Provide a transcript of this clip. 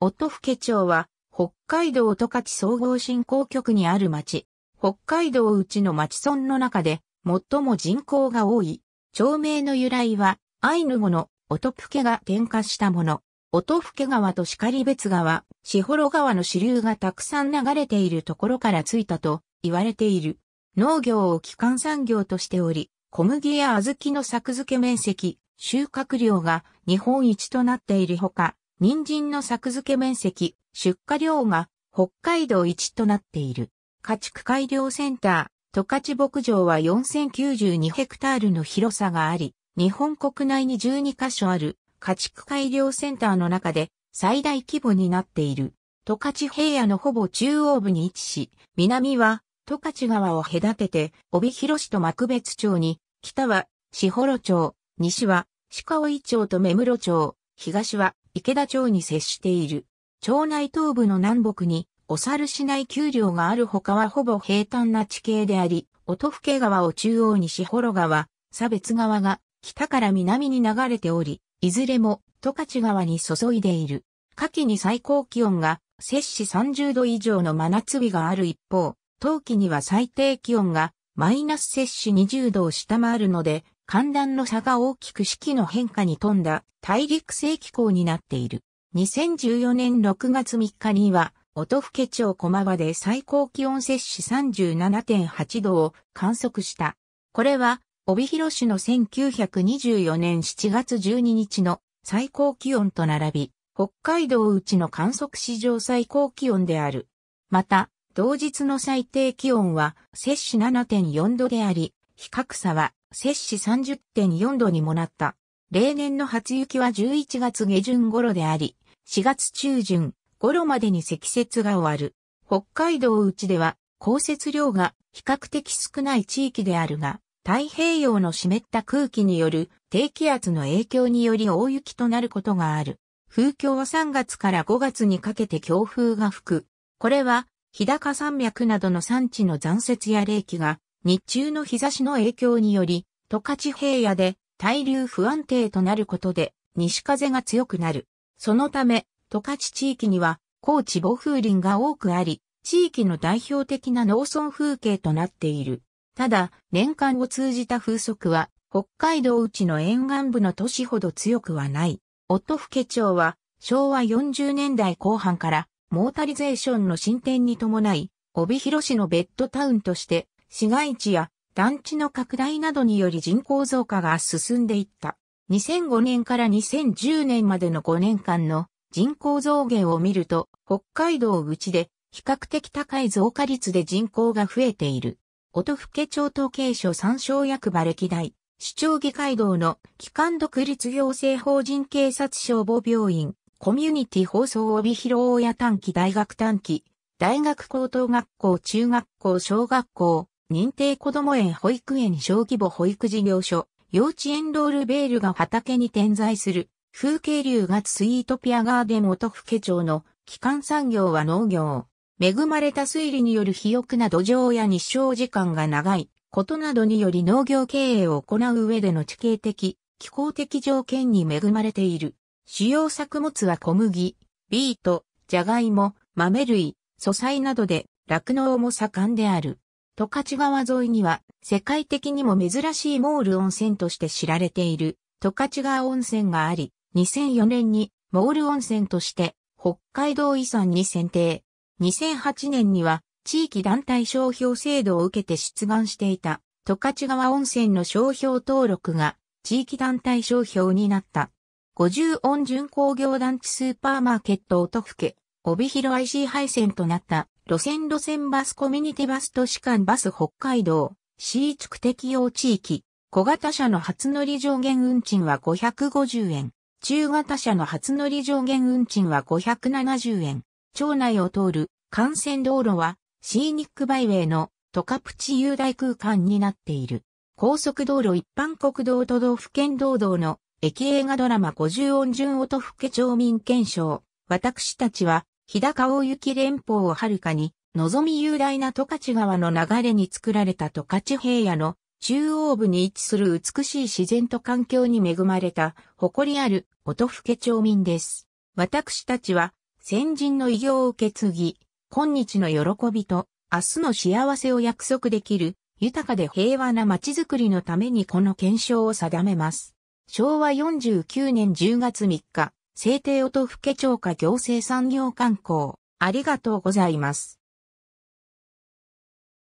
音更町は、北海道十勝総合振興局にある町。北海道内の町村の中で、最も人口が多い。町名の由来は、アイヌ語の音更が転化したもの。音更川と光別川、四幌川の支流がたくさん流れているところからついたと言われている。農業を基幹産業としており、小麦や小豆の作付け面積、収穫量が日本一となっているほか、人参の作付け面積、出荷量が北海道一となっている。家畜改良センター、十勝牧場は4092ヘクタールの広さがあり、日本国内に12カ所ある家畜改良センターの中で最大規模になっている。十勝平野のほぼ中央部に位置し、南は十勝川を隔てて、帯広市と幕別町に、北は、四幌町、西は、鹿追町と目室町、東は、池田町に接している。町内東部の南北に、お猿市内丘陵があるほかはほぼ平坦な地形であり、音更川を中央にし幌川、差別川が北から南に流れており、いずれも十勝川に注いでいる。夏季に最高気温が摂氏30度以上の真夏日がある一方、冬季には最低気温がマイナス摂氏20度を下回るので、寒暖の差が大きく四季の変化に富んだ大陸性気候になっている。2014年6月3日には、音更町駒場で最高気温摂氏37.8度を観測した。これは、帯広市の1924年7月12日の最高気温と並び、北海道内の観測史上最高気温である。また、同日の最低気温は摂氏7.4度であり、比較差は摂氏30.4度にもなった。例年の初雪は11月下旬頃であり、4月中旬頃までに積雪が終わる。北海道内では降雪量が比較的少ない地域であるが、太平洋の湿った空気による低気圧の影響により大雪となることがある。風況は3月から5月にかけて強風が吹く。これは、日高山脈などの山地の残雪や冷気が日中の日差しの影響により、十勝平野で対流不安定となることで西風が強くなる。そのため、十勝地域には高地暴風林が多くあり、地域の代表的な農村風景となっている。ただ、年間を通じた風速は、北海道内の沿岸部の都市ほど強くはない。夫府町は、昭和40年代後半から、モータリゼーションの進展に伴い、帯広市のベッドタウンとして、市街地や団地の拡大などにより人口増加が進んでいった。2005年から2010年までの5年間の人口増減を見ると、北海道内で比較的高い増加率で人口が増えている。音更町統計所参照役場歴代、市長議会道の機関独立行政法人警察消防病院、コミュニティ放送帯広大屋短期大学短期、大学高等学校中学校小学校、認定子ども園保育園小規模保育事業所、幼稚園ロールベールが畑に点在する、風景流がスイートピアガーデン府家町の基幹産業は農業。恵まれた水利による肥沃な土壌や日照時間が長いことなどにより農業経営を行う上での地形的、気候的条件に恵まれている。主要作物は小麦、ビート、ジャガイモ、豆類、素材などで、酪農も盛んである。十勝川沿いには世界的にも珍しいモール温泉として知られている十勝川温泉があり、2004年にモール温泉として北海道遺産に選定。2008年には地域団体商標制度を受けて出願していた十勝川温泉の商標登録が地域団体商標になった。50温順工業団地スーパーマーケット音け、帯広 IC 配線となった路線路線バスコミュニティバス都市間バス北海道市地区適用地域小型車の初乗り上限運賃は550円。中型車の初乗り上限運賃は570円。町内を通る幹線道路はシーニックバイウェイのトカプチ雄大空間になっている。高速道路一般国道都道府県道道の駅映画ドラマ50音順音福家町民検証。私たちは日高大雪連峰を遥かに、望み雄大な十勝川の流れに作られた十勝平野の中央部に位置する美しい自然と環境に恵まれた誇りある音更町民です。私たちは先人の偉業を受け継ぎ、今日の喜びと明日の幸せを約束できる豊かで平和な街づくりのためにこの検証を定めます。昭和49年10月3日、制定音更町下行政産業観光、ありがとうございます。